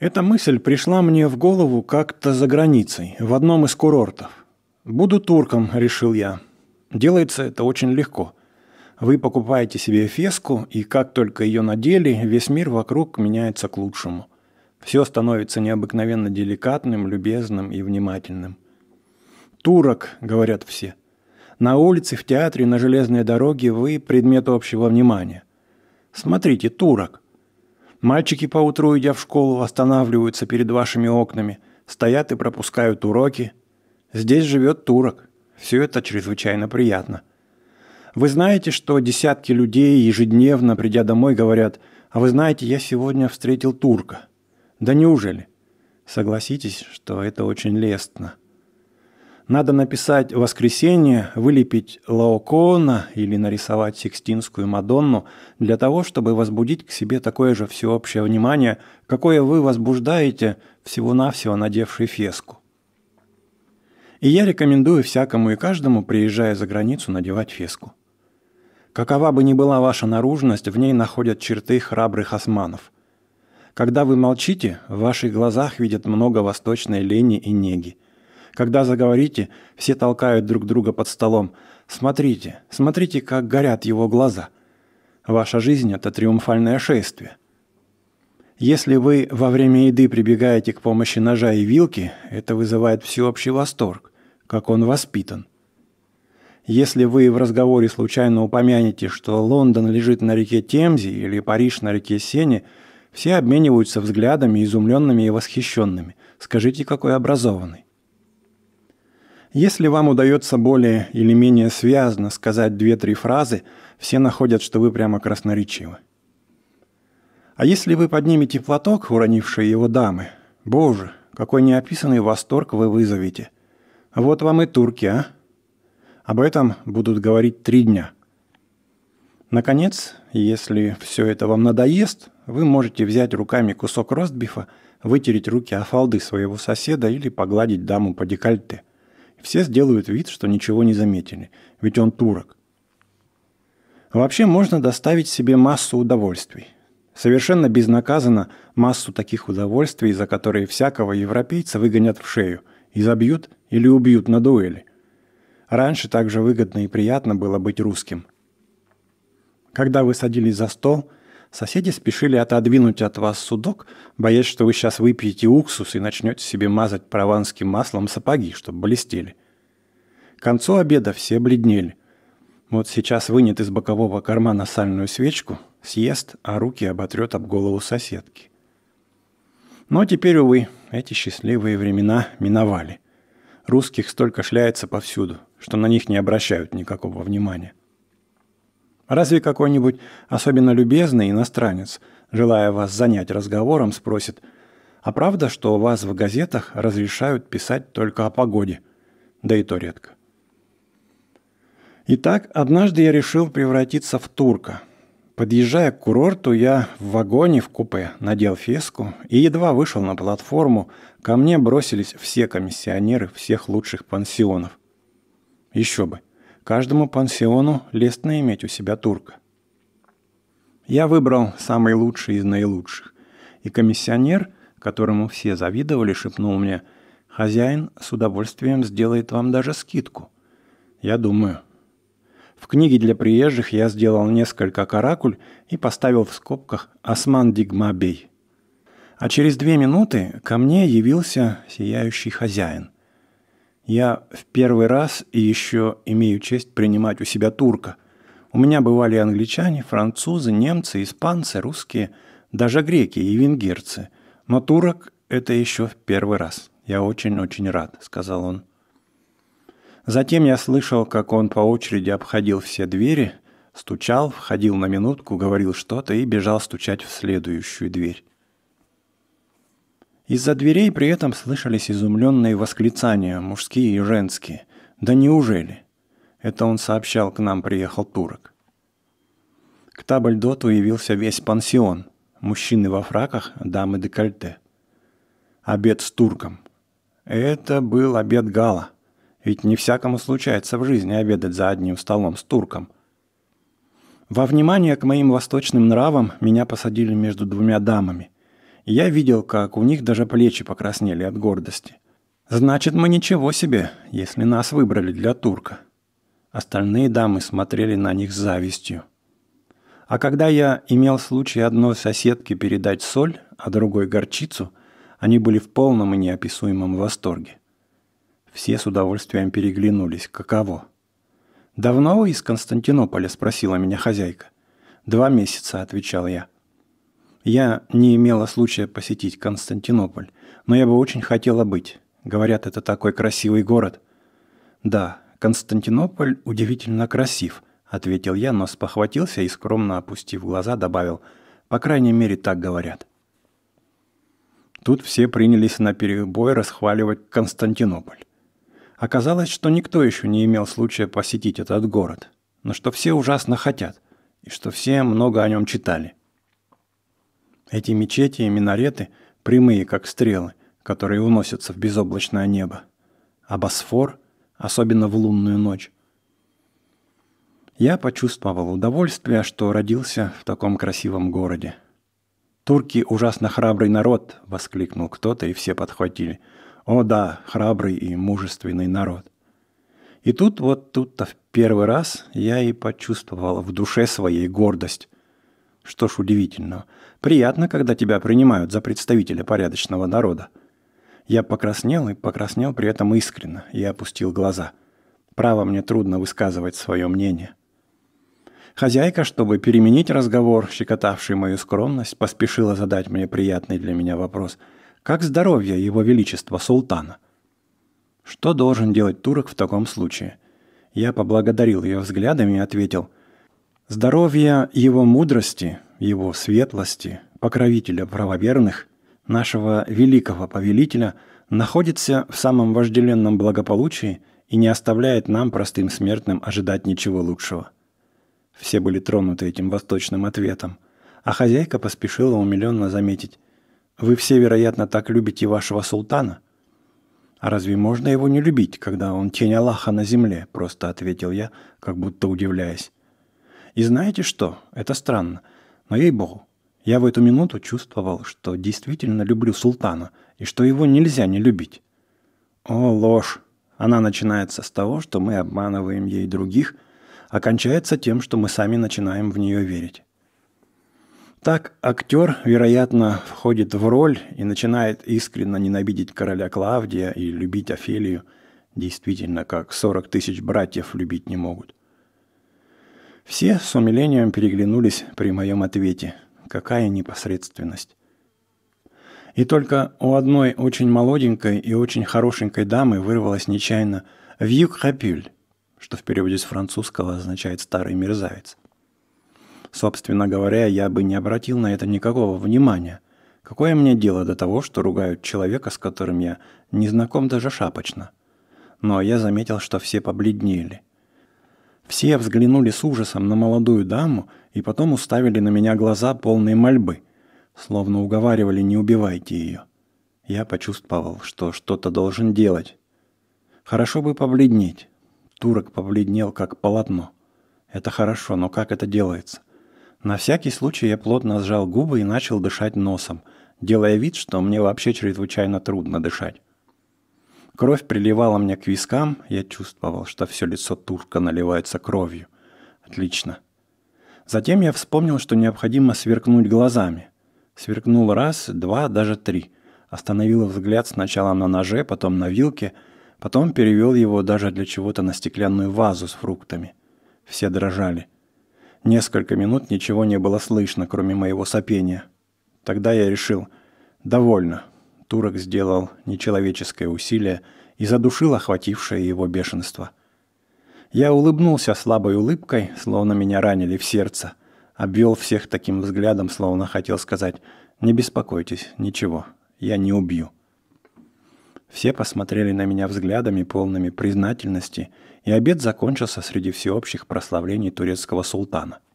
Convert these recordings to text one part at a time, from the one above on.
Эта мысль пришла мне в голову как-то за границей, в одном из курортов. «Буду турком», — решил я. Делается это очень легко. Вы покупаете себе феску, и как только ее надели, весь мир вокруг меняется к лучшему. Все становится необыкновенно деликатным, любезным и внимательным. «Турок», — говорят все. «На улице, в театре, на железной дороге вы — предмет общего внимания. Смотрите, турок. Мальчики, поутру идя в школу, останавливаются перед вашими окнами, стоят и пропускают уроки. Здесь живет турок. Все это чрезвычайно приятно. Вы знаете, что десятки людей ежедневно, придя домой, говорят, «А вы знаете, я сегодня встретил турка». Да неужели? Согласитесь, что это очень лестно. Надо написать «Воскресенье», вылепить Лаокона или нарисовать Сикстинскую Мадонну для того, чтобы возбудить к себе такое же всеобщее внимание, какое вы возбуждаете, всего-навсего надевший феску. И я рекомендую всякому и каждому, приезжая за границу, надевать феску. Какова бы ни была ваша наружность, в ней находят черты храбрых османов. Когда вы молчите, в ваших глазах видят много восточной лени и неги – когда заговорите, все толкают друг друга под столом. Смотрите, смотрите, как горят его глаза. Ваша жизнь – это триумфальное шествие. Если вы во время еды прибегаете к помощи ножа и вилки, это вызывает всеобщий восторг, как он воспитан. Если вы в разговоре случайно упомянете, что Лондон лежит на реке Темзи или Париж на реке Сене, все обмениваются взглядами, изумленными и восхищенными. Скажите, какой образованный. Если вам удается более или менее связно сказать две-три фразы, все находят, что вы прямо красноречивы. А если вы поднимете платок, уронивший его дамы, боже, какой неописанный восторг вы вызовете. Вот вам и турки, а? Об этом будут говорить три дня. Наконец, если все это вам надоест, вы можете взять руками кусок ростбифа, вытереть руки о фалды своего соседа или погладить даму по декольте – все сделают вид, что ничего не заметили, ведь он турок. Вообще можно доставить себе массу удовольствий. Совершенно безнаказанно массу таких удовольствий, за которые всякого европейца выгонят в шею, изобьют или убьют на дуэли. Раньше также выгодно и приятно было быть русским. Когда вы садились за стол – Соседи спешили отодвинуть от вас судок, боясь, что вы сейчас выпьете уксус и начнете себе мазать прованским маслом сапоги, чтобы блестели. К концу обеда все бледнели. Вот сейчас вынет из бокового кармана сальную свечку, съест, а руки оботрет об голову соседки. Но теперь, увы, эти счастливые времена миновали. Русских столько шляется повсюду, что на них не обращают никакого внимания. Разве какой-нибудь особенно любезный иностранец, желая вас занять разговором, спросит, а правда, что у вас в газетах разрешают писать только о погоде? Да и то редко. Итак, однажды я решил превратиться в турка. Подъезжая к курорту, я в вагоне в купе надел феску и едва вышел на платформу, ко мне бросились все комиссионеры всех лучших пансионов. Еще бы – Каждому пансиону лестно иметь у себя турка. Я выбрал самый лучший из наилучших. И комиссионер, которому все завидовали, шепнул мне, «Хозяин с удовольствием сделает вам даже скидку». Я думаю. В книге для приезжих я сделал несколько каракуль и поставил в скобках «Осман Дигмабей». А через две минуты ко мне явился сияющий хозяин – я в первый раз и еще имею честь принимать у себя турка. У меня бывали англичане, французы, немцы, испанцы, русские, даже греки и венгерцы. Но турок это еще в первый раз. Я очень-очень рад», — сказал он. Затем я слышал, как он по очереди обходил все двери, стучал, входил на минутку, говорил что-то и бежал стучать в следующую дверь. Из-за дверей при этом слышались изумленные восклицания, мужские и женские. «Да неужели?» Это он сообщал, к нам приехал турок. К Табльдоту явился весь пансион. Мужчины во фраках, дамы декольте. Обед с турком. Это был обед гала. Ведь не всякому случается в жизни обедать за одним столом с турком. Во внимание к моим восточным нравам меня посадили между двумя дамами – я видел, как у них даже плечи покраснели от гордости. Значит, мы ничего себе, если нас выбрали для турка. Остальные дамы смотрели на них с завистью. А когда я имел случай одной соседке передать соль, а другой горчицу, они были в полном и неописуемом восторге. Все с удовольствием переглянулись. Каково? «Давно вы из Константинополя?» – спросила меня хозяйка. «Два месяца», – отвечал я. Я не имела случая посетить Константинополь, но я бы очень хотела быть. Говорят, это такой красивый город. Да, Константинополь удивительно красив, ответил я, но спохватился и скромно опустив глаза, добавил: по крайней мере, так говорят. Тут все принялись на перебой расхваливать Константинополь. Оказалось, что никто еще не имел случая посетить этот город, но что все ужасно хотят и что все много о нем читали. Эти мечети и минареты прямые, как стрелы, которые уносятся в безоблачное небо. А Босфор, особенно в лунную ночь. Я почувствовал удовольствие, что родился в таком красивом городе. «Турки – ужасно храбрый народ!» – воскликнул кто-то, и все подхватили. «О да, храбрый и мужественный народ!» И тут, вот тут-то в первый раз я и почувствовал в душе своей гордость, что ж удивительного. Приятно, когда тебя принимают за представителя порядочного народа. Я покраснел и покраснел при этом искренно и опустил глаза. Право мне трудно высказывать свое мнение. Хозяйка, чтобы переменить разговор, щекотавший мою скромность, поспешила задать мне приятный для меня вопрос. «Как здоровье его величества султана?» «Что должен делать турок в таком случае?» Я поблагодарил ее взглядами и ответил – Здоровье его мудрости, его светлости, покровителя правоверных, нашего великого повелителя, находится в самом вожделенном благополучии и не оставляет нам, простым смертным, ожидать ничего лучшего. Все были тронуты этим восточным ответом, а хозяйка поспешила умиленно заметить, «Вы все, вероятно, так любите вашего султана?» «А разве можно его не любить, когда он тень Аллаха на земле?» – просто ответил я, как будто удивляясь. И знаете что? Это странно. Но ей-богу, я в эту минуту чувствовал, что действительно люблю султана и что его нельзя не любить. О, ложь! Она начинается с того, что мы обманываем ей других, а кончается тем, что мы сами начинаем в нее верить. Так актер, вероятно, входит в роль и начинает искренне ненавидеть короля Клавдия и любить Офелию, действительно, как 40 тысяч братьев любить не могут. Все с умилением переглянулись при моем ответе. Какая непосредственность. И только у одной очень молоденькой и очень хорошенькой дамы вырвалось нечаянно "вьюк крапюль», что в переводе с французского означает «старый мерзавец». Собственно говоря, я бы не обратил на это никакого внимания. Какое мне дело до того, что ругают человека, с которым я не знаком даже шапочно? Но я заметил, что все побледнели – все взглянули с ужасом на молодую даму и потом уставили на меня глаза полные мольбы, словно уговаривали «не убивайте ее». Я почувствовал, что что-то должен делать. Хорошо бы побледнеть. Турок побледнел, как полотно. Это хорошо, но как это делается? На всякий случай я плотно сжал губы и начал дышать носом, делая вид, что мне вообще чрезвычайно трудно дышать. Кровь приливала мне к вискам, я чувствовал, что все лицо турка наливается кровью. Отлично. Затем я вспомнил, что необходимо сверкнуть глазами. Сверкнул раз, два, даже три. Остановил взгляд сначала на ноже, потом на вилке, потом перевел его даже для чего-то на стеклянную вазу с фруктами. Все дрожали. Несколько минут ничего не было слышно, кроме моего сопения. Тогда я решил, довольно, Турок сделал нечеловеческое усилие и задушил охватившее его бешенство. Я улыбнулся слабой улыбкой, словно меня ранили в сердце, обвел всех таким взглядом, словно хотел сказать «Не беспокойтесь, ничего, я не убью». Все посмотрели на меня взглядами, полными признательности, и обед закончился среди всеобщих прославлений турецкого султана –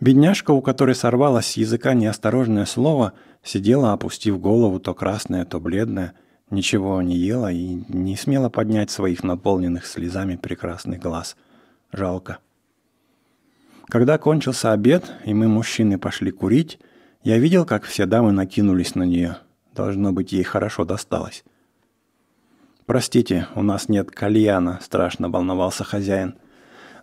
Бедняжка, у которой сорвалось с языка неосторожное слово, сидела, опустив голову, то красная, то бледная, ничего не ела и не смела поднять своих наполненных слезами прекрасных глаз. Жалко. Когда кончился обед, и мы, мужчины, пошли курить, я видел, как все дамы накинулись на нее. Должно быть, ей хорошо досталось. «Простите, у нас нет кальяна», — страшно волновался хозяин —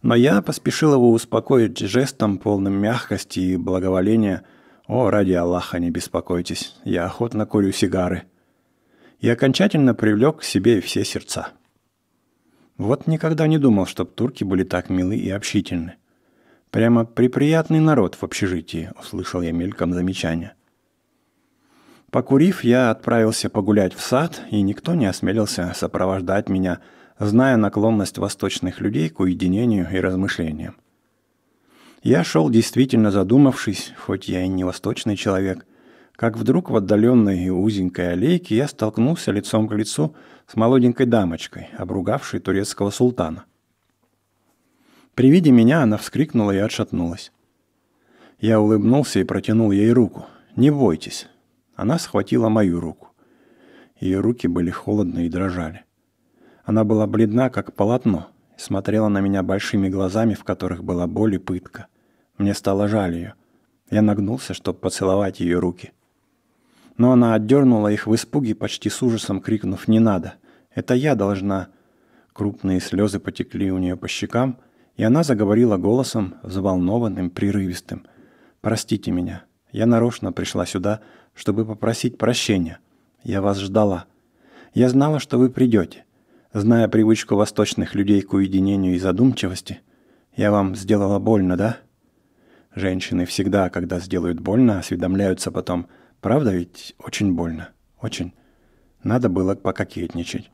но я поспешил его успокоить жестом, полным мягкости и благоволения. «О, ради Аллаха, не беспокойтесь, я охотно курю сигары». И окончательно привлек к себе все сердца. Вот никогда не думал, чтоб турки были так милы и общительны. Прямо приприятный народ в общежитии, услышал я мельком замечание. Покурив, я отправился погулять в сад, и никто не осмелился сопровождать меня – зная наклонность восточных людей к уединению и размышлениям. Я шел действительно задумавшись, хоть я и не восточный человек, как вдруг в отдаленной и узенькой аллейке я столкнулся лицом к лицу с молоденькой дамочкой, обругавшей турецкого султана. При виде меня она вскрикнула и отшатнулась. Я улыбнулся и протянул ей руку. «Не бойтесь». Она схватила мою руку. Ее руки были холодны и дрожали. Она была бледна, как полотно, и смотрела на меня большими глазами, в которых была боль и пытка. Мне стало жаль ее. Я нагнулся, чтобы поцеловать ее руки. Но она отдернула их в испуге, почти с ужасом крикнув «Не надо! Это я должна!» Крупные слезы потекли у нее по щекам, и она заговорила голосом, взволнованным, прерывистым. «Простите меня. Я нарочно пришла сюда, чтобы попросить прощения. Я вас ждала. Я знала, что вы придете. Зная привычку восточных людей к уединению и задумчивости, я вам сделала больно, да? Женщины всегда, когда сделают больно, осведомляются потом. Правда ведь очень больно? Очень. Надо было пококетничать.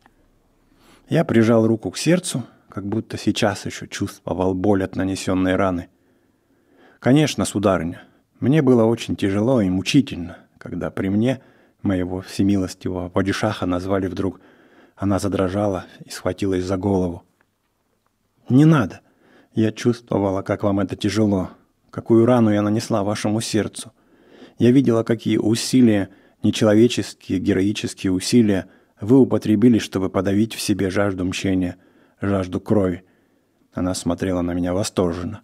Я прижал руку к сердцу, как будто сейчас еще чувствовал боль от нанесенной раны. Конечно, сударыня, мне было очень тяжело и мучительно, когда при мне моего всемилостивого падишаха назвали вдруг она задрожала и схватилась за голову. «Не надо. Я чувствовала, как вам это тяжело, какую рану я нанесла вашему сердцу. Я видела, какие усилия, нечеловеческие, героические усилия вы употребили, чтобы подавить в себе жажду мщения, жажду крови. Она смотрела на меня восторженно.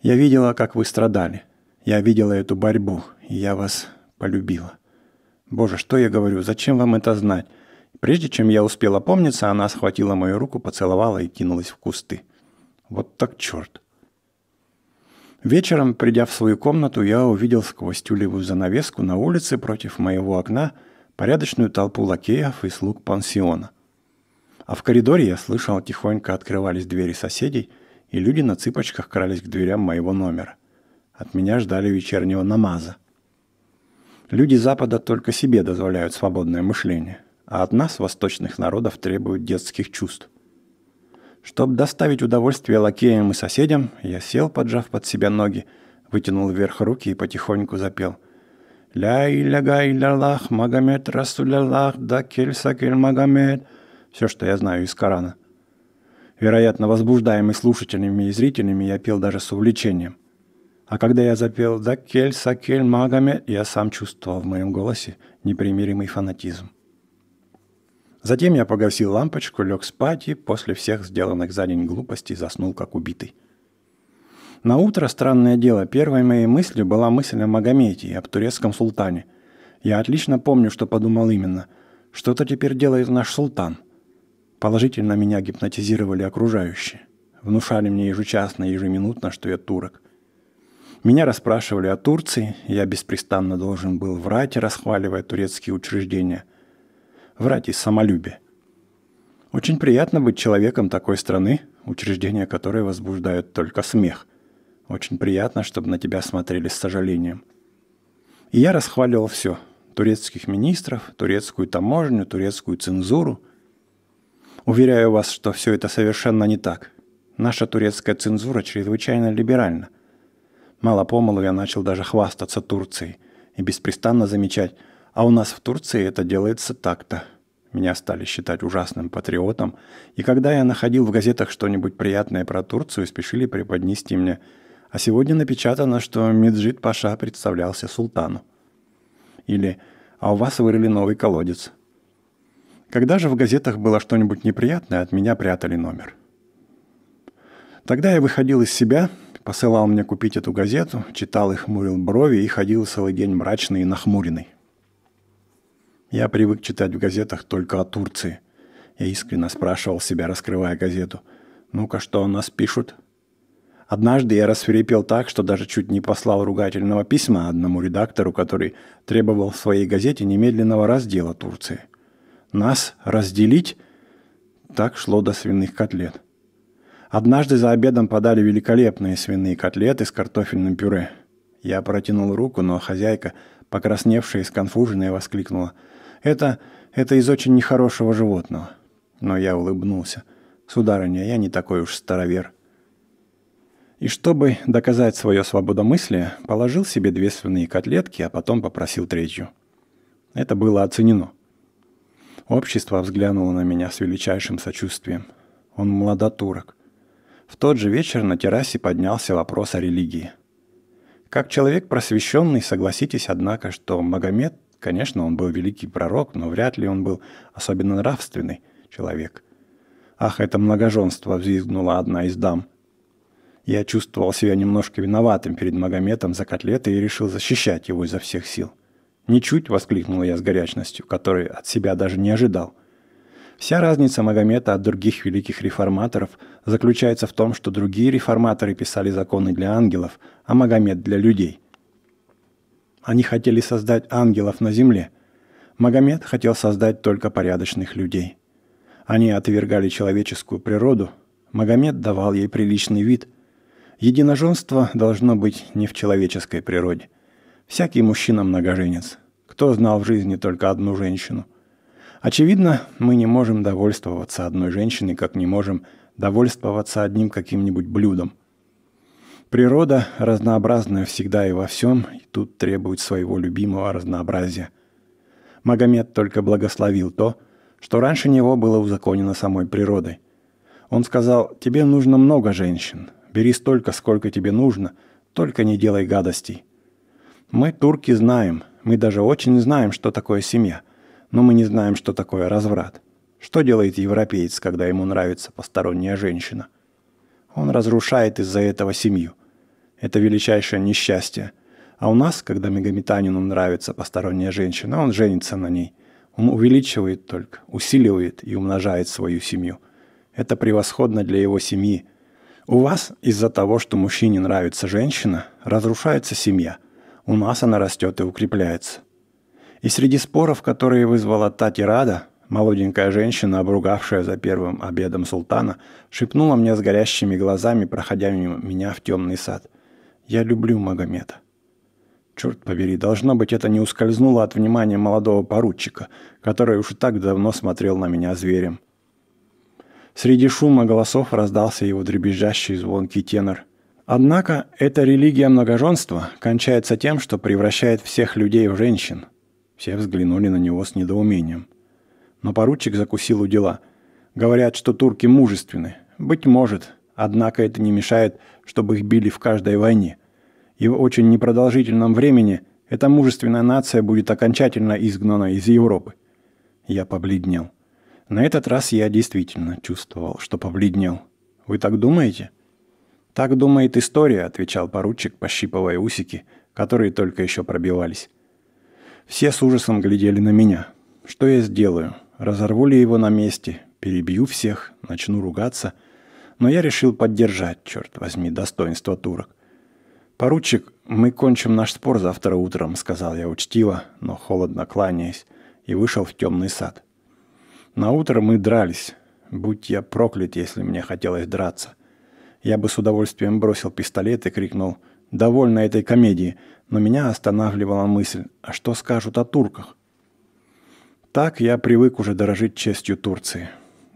Я видела, как вы страдали. Я видела эту борьбу, и я вас полюбила. Боже, что я говорю? Зачем вам это знать? Прежде чем я успела помниться, она схватила мою руку, поцеловала и кинулась в кусты. Вот так черт. Вечером, придя в свою комнату, я увидел сквозь тюлевую занавеску на улице против моего окна порядочную толпу лакеев и слуг пансиона. А в коридоре я слышал, тихонько открывались двери соседей, и люди на цыпочках крались к дверям моего номера. От меня ждали вечернего намаза. Люди Запада только себе дозволяют свободное мышление – а от нас, восточных народов, требуют детских чувств. Чтобы доставить удовольствие лакеям и соседям, я сел, поджав под себя ноги, вытянул вверх руки и потихоньку запел. «Ля иля га иля лах, Магомед Расуля лах, да кель сакель Магомед». Все, что я знаю из Корана. Вероятно, возбуждаемый слушателями и зрителями, я пел даже с увлечением. А когда я запел «Да кель сакель Магомед», я сам чувствовал в моем голосе непримиримый фанатизм. Затем я погасил лампочку, лег спать и после всех сделанных за день глупостей заснул как убитый. На утро странное дело, первой моей мыслью была мысль о Магомете и об турецком султане. Я отлично помню, что подумал именно. Что-то теперь делает наш султан. Положительно меня гипнотизировали окружающие. Внушали мне ежечасно, ежеминутно, что я турок. Меня расспрашивали о Турции, я беспрестанно должен был врать, расхваливая турецкие учреждения – врать из самолюбия. Очень приятно быть человеком такой страны, учреждения которой возбуждают только смех. Очень приятно, чтобы на тебя смотрели с сожалением. И я расхваливал все. Турецких министров, турецкую таможню, турецкую цензуру. Уверяю вас, что все это совершенно не так. Наша турецкая цензура чрезвычайно либеральна. Мало-помалу я начал даже хвастаться Турцией и беспрестанно замечать, а у нас в Турции это делается так-то. Меня стали считать ужасным патриотом, и когда я находил в газетах что-нибудь приятное про Турцию, спешили преподнести мне. А сегодня напечатано, что Меджид Паша представлялся султану. Или «А у вас вырыли новый колодец». Когда же в газетах было что-нибудь неприятное, от меня прятали номер. Тогда я выходил из себя, посылал мне купить эту газету, читал и хмурил брови и ходил целый день мрачный и нахмуренный. Я привык читать в газетах только о Турции. Я искренне спрашивал себя, раскрывая газету. «Ну-ка, что о нас пишут?» Однажды я рассверепел так, что даже чуть не послал ругательного письма одному редактору, который требовал в своей газете немедленного раздела Турции. «Нас разделить?» Так шло до свиных котлет. Однажды за обедом подали великолепные свиные котлеты с картофельным пюре – я протянул руку, но хозяйка, покрасневшая и сконфуженная, воскликнула. «Это... это из очень нехорошего животного». Но я улыбнулся. «Сударыня, я не такой уж старовер». И чтобы доказать свое свободомыслие, положил себе две свиные котлетки, а потом попросил третью. Это было оценено. Общество взглянуло на меня с величайшим сочувствием. Он младотурок. В тот же вечер на террасе поднялся вопрос о религии – как человек просвещенный, согласитесь, однако, что Магомед, конечно, он был великий пророк, но вряд ли он был особенно нравственный человек. «Ах, это многоженство!» — взвизгнула одна из дам. Я чувствовал себя немножко виноватым перед Магометом за котлеты и решил защищать его изо всех сил. «Ничуть!» — воскликнул я с горячностью, которой от себя даже не ожидал. Вся разница Магомета от других великих реформаторов заключается в том, что другие реформаторы писали законы для ангелов, а Магомед для людей. Они хотели создать ангелов на земле. Магомед хотел создать только порядочных людей. Они отвергали человеческую природу, Магомед давал ей приличный вид. Единоженство должно быть не в человеческой природе. Всякий мужчина многоженец. Кто знал в жизни только одну женщину? Очевидно, мы не можем довольствоваться одной женщиной, как не можем довольствоваться одним каким-нибудь блюдом. Природа разнообразная всегда и во всем, и тут требует своего любимого разнообразия. Магомед только благословил то, что раньше него было узаконено самой природой. Он сказал, тебе нужно много женщин, бери столько, сколько тебе нужно, только не делай гадостей. Мы, турки, знаем, мы даже очень знаем, что такое семья – но мы не знаем, что такое разврат. Что делает европеец, когда ему нравится посторонняя женщина? Он разрушает из-за этого семью. Это величайшее несчастье. А у нас, когда мегаметанину нравится посторонняя женщина, он женится на ней. Он увеличивает только, усиливает и умножает свою семью. Это превосходно для его семьи. У вас из-за того, что мужчине нравится женщина, разрушается семья. У нас она растет и укрепляется. И среди споров, которые вызвала та тирада, молоденькая женщина, обругавшая за первым обедом султана, шепнула мне с горящими глазами, проходя мимо меня в темный сад. «Я люблю Магомета». Черт побери, должно быть, это не ускользнуло от внимания молодого поручика, который уж так давно смотрел на меня зверем. Среди шума голосов раздался его дребезжащий звонкий тенор. Однако эта религия многоженства кончается тем, что превращает всех людей в женщин, все взглянули на него с недоумением. Но поручик закусил у дела. Говорят, что турки мужественны. Быть может, однако это не мешает, чтобы их били в каждой войне. И в очень непродолжительном времени эта мужественная нация будет окончательно изгнана из Европы. Я побледнел. На этот раз я действительно чувствовал, что побледнел. Вы так думаете? Так думает история, отвечал поручик, пощипывая усики, которые только еще пробивались. Все с ужасом глядели на меня. Что я сделаю? Разорву ли его на месте? Перебью всех? Начну ругаться? Но я решил поддержать, черт возьми, достоинство турок. «Поручик, мы кончим наш спор завтра утром», — сказал я учтиво, но холодно кланяясь, и вышел в темный сад. На утро мы дрались. Будь я проклят, если мне хотелось драться. Я бы с удовольствием бросил пистолет и крикнул «Довольно этой комедии! но меня останавливала мысль, а что скажут о турках? Так я привык уже дорожить честью Турции.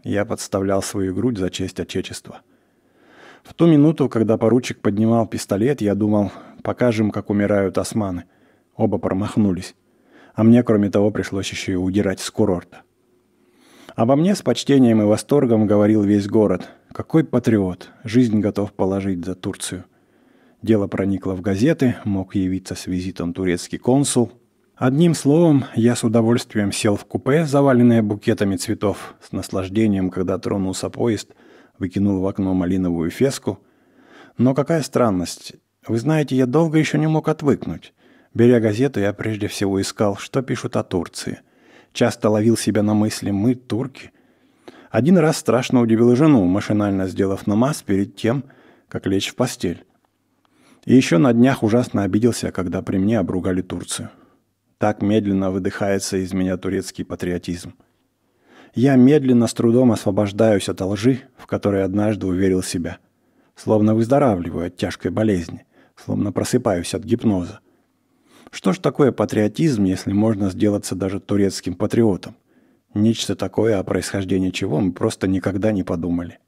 Я подставлял свою грудь за честь Отечества. В ту минуту, когда поручик поднимал пистолет, я думал, покажем, как умирают османы. Оба промахнулись. А мне, кроме того, пришлось еще и удирать с курорта. Обо мне с почтением и восторгом говорил весь город. Какой патриот, жизнь готов положить за Турцию – Дело проникло в газеты, мог явиться с визитом турецкий консул. Одним словом, я с удовольствием сел в купе, заваленное букетами цветов, с наслаждением, когда тронулся поезд, выкинул в окно малиновую феску. Но какая странность. Вы знаете, я долго еще не мог отвыкнуть. Беря газету, я прежде всего искал, что пишут о Турции. Часто ловил себя на мысли «мы турки». Один раз страшно удивил жену, машинально сделав намаз перед тем, как лечь в постель. И еще на днях ужасно обиделся, когда при мне обругали Турцию. Так медленно выдыхается из меня турецкий патриотизм. Я медленно с трудом освобождаюсь от лжи, в которой однажды уверил себя. Словно выздоравливаю от тяжкой болезни, словно просыпаюсь от гипноза. Что ж такое патриотизм, если можно сделаться даже турецким патриотом? Нечто такое, о происхождении чего мы просто никогда не подумали.